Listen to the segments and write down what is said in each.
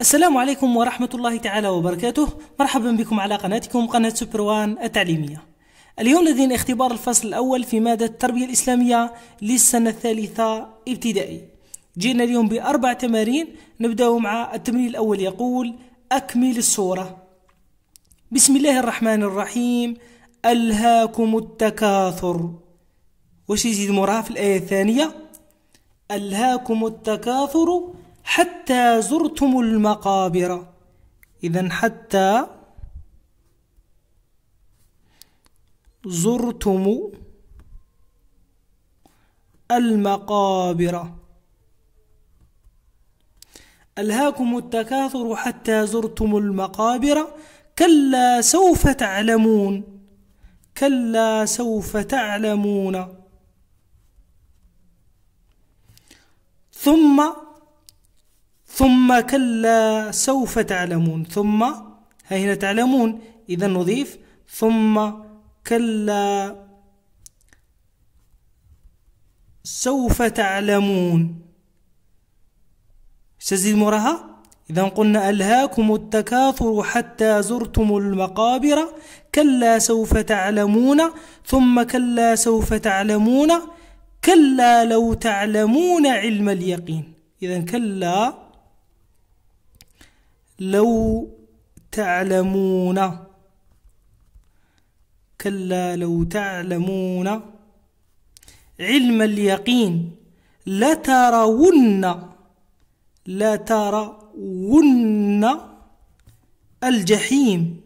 السلام عليكم ورحمة الله تعالى وبركاته مرحبا بكم على قناتكم قناة سوبر وان التعليمية اليوم لدينا اختبار الفصل الأول في مادة التربية الإسلامية للسنة الثالثة ابتدائي جئنا اليوم بأربع تمارين نبدأ مع التمرين الأول يقول أكمل الصورة بسم الله الرحمن الرحيم ألهاكم التكاثر وش يزيد مراه في الآية الثانية ألهاكم التكاثر حتى زرتم المقابر إذا حتى زرتم المقابر ألهاكم التكاثر حتى زرتم المقابر كلا سوف تعلمون كلا سوف تعلمون ثم ثم كلا سوف تعلمون ثم ها هنا تعلمون إذا نضيف ثم كلا سوف تعلمون تزيد مرها إذا قلنا ألهاكم التكاثر حتى زرتم المقابر كلا سوف تعلمون ثم كلا سوف تعلمون كلا لو تعلمون علم اليقين إذا كلا لو تعلمون كلا لو تعلمون علم اليقين لترون لترون الجحيم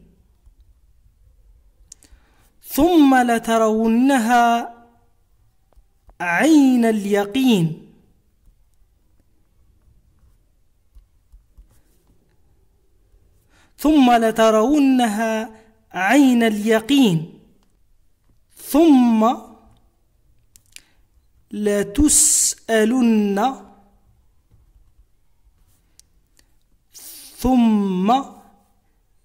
ثم لترونها عين اليقين ثم لترونها عين اليقين ثم لتسألن ثم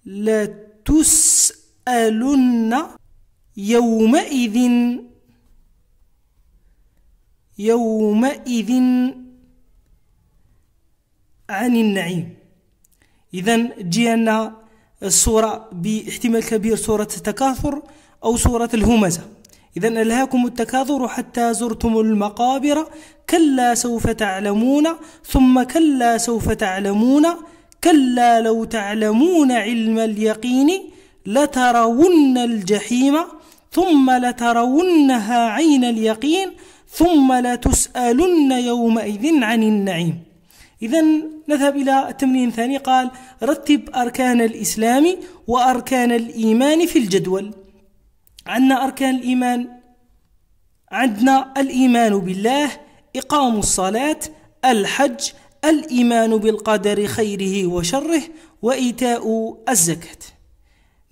لتسألن يومئذ يومئذ عن النعيم إذا جينا الصورة باحتمال كبير صورة التكاثر أو صورة الهمزة إذا ألهاكم التكاثر حتى زرتم المقابر كلا سوف تعلمون ثم كلا سوف تعلمون كلا لو تعلمون علم اليقين لترون الجحيم ثم لترونها عين اليقين ثم لتسألن يومئذ عن النعيم إذا نذهب إلى التمرين الثاني قال رتب أركان الإسلام وأركان الإيمان في الجدول عندنا أركان الإيمان عندنا الإيمان بالله إقام الصلاة الحج الإيمان بالقدر خيره وشره وإيتاء الزكاة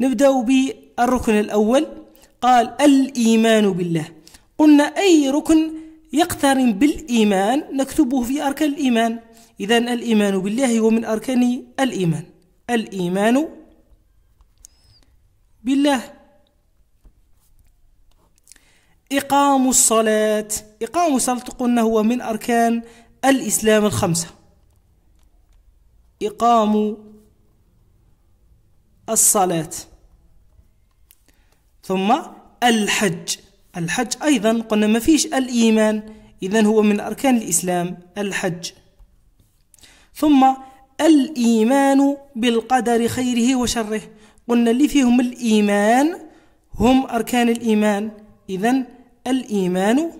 نبدأ بالركن الأول قال الإيمان بالله قلنا أي ركن يقترن بالإيمان نكتبه في أركان الإيمان إذا الإيمان بالله هو من أركان الإيمان الإيمان بالله إقام الصلاة إقام الصلاة قلنا هو من أركان الإسلام الخمسة إقام الصلاة ثم الحج الحج أيضا قلنا ما فيش الإيمان إذا هو من أركان الإسلام الحج ثم الإيمان بالقدر خيره وشره قلنا اللي فيهم الإيمان هم أركان الإيمان إذا الإيمان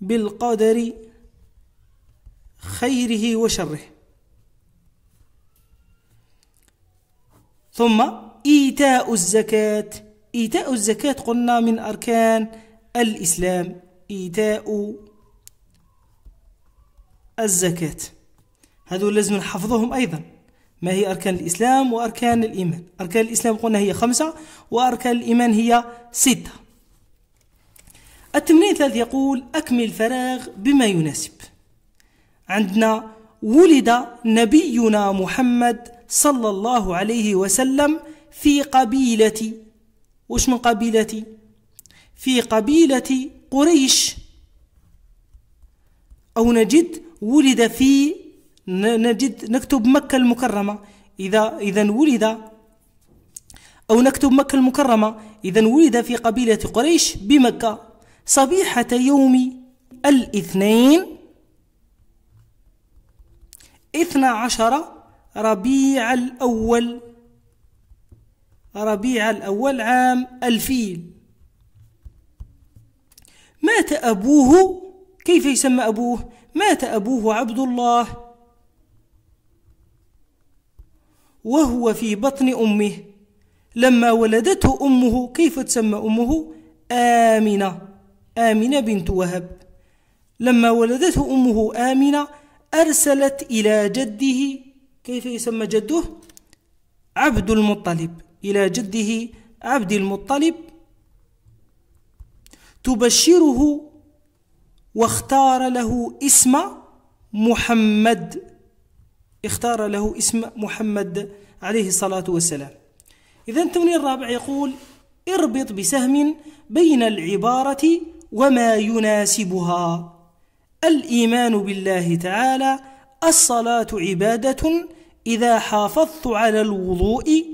بالقدر خيره وشره ثم إيتاء الزكاة إيتاء الزكاة قلنا من أركان الإسلام إيتاء الزكاة هذول لازم نحفظهم أيضا ما هي أركان الإسلام وأركان الإيمان أركان الإسلام قلنا هي خمسة وأركان الإيمان هي ستة التمرين الثالث يقول أكمل فراغ بما يناسب عندنا ولد نبينا محمد صلى الله عليه وسلم في قبيلة وش من قبيلة في قبيلة قريش أو نجد ولد في نجد نكتب مكة المكرمة إذا إذا ولد أو نكتب مكة المكرمة إذا ولد في قبيلة قريش بمكة صبيحة يوم الاثنين اثنا عشر ربيع الأول ربيع الأول عام الفيل مات أبوه كيف يسمى أبوه مات أبوه عبد الله وهو في بطن أمه لما ولدته أمه كيف تسمى أمه آمنة آمنة بنت وهب لما ولدته أمه آمنة أرسلت إلى جده كيف يسمى جده عبد المطلب إلى جده عبد المطلب تبشره واختار له اسم محمد اختار له اسم محمد عليه الصلاة والسلام إذا التمرين الرابع يقول اربط بسهم بين العبارة وما يناسبها الإيمان بالله تعالى الصلاة عبادة إذا حافظت على الوضوء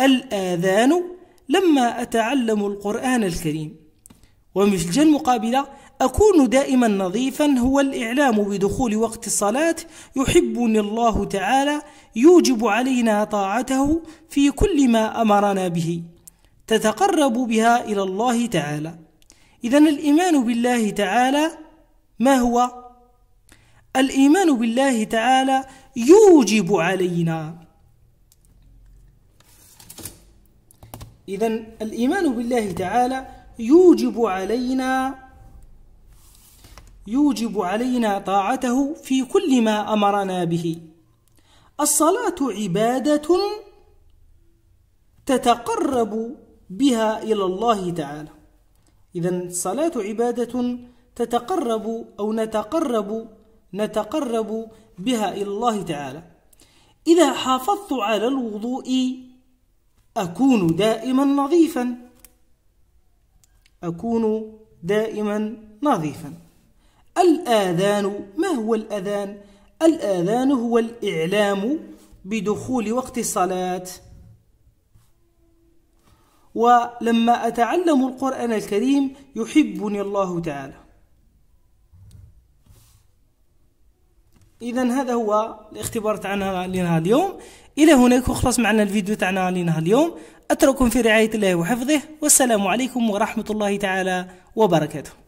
الآذان لما أتعلم القرآن الكريم ومثل المقابلة أكون دائما نظيفا هو الإعلام بدخول وقت الصلاة يحبني الله تعالى يوجب علينا طاعته في كل ما أمرنا به تتقرب بها إلى الله تعالى إذا الإيمان بالله تعالى ما هو؟ الإيمان بالله تعالى يوجب علينا إذا الإيمان بالله تعالى يوجب علينا يوجب علينا طاعته في كل ما أمرنا به الصلاة عبادة تتقرب بها إلى الله تعالى إذا الصلاة عبادة تتقرب أو نتقرب نتقرب بها إلى الله تعالى إذا حافظت على الوضوء أكون دائما نظيفا أكون دائما نظيفا الآذان ما هو الأذان؟ الآذان هو الإعلام بدخول وقت الصلاة ولما أتعلم القرآن الكريم يحبني الله تعالى اذا هذا هو الاختبار تاعنا لنا اليوم الى هناك وخلص معنا الفيديو تاعنا لنا اليوم اترككم في رعايه الله وحفظه والسلام عليكم ورحمه الله تعالى وبركاته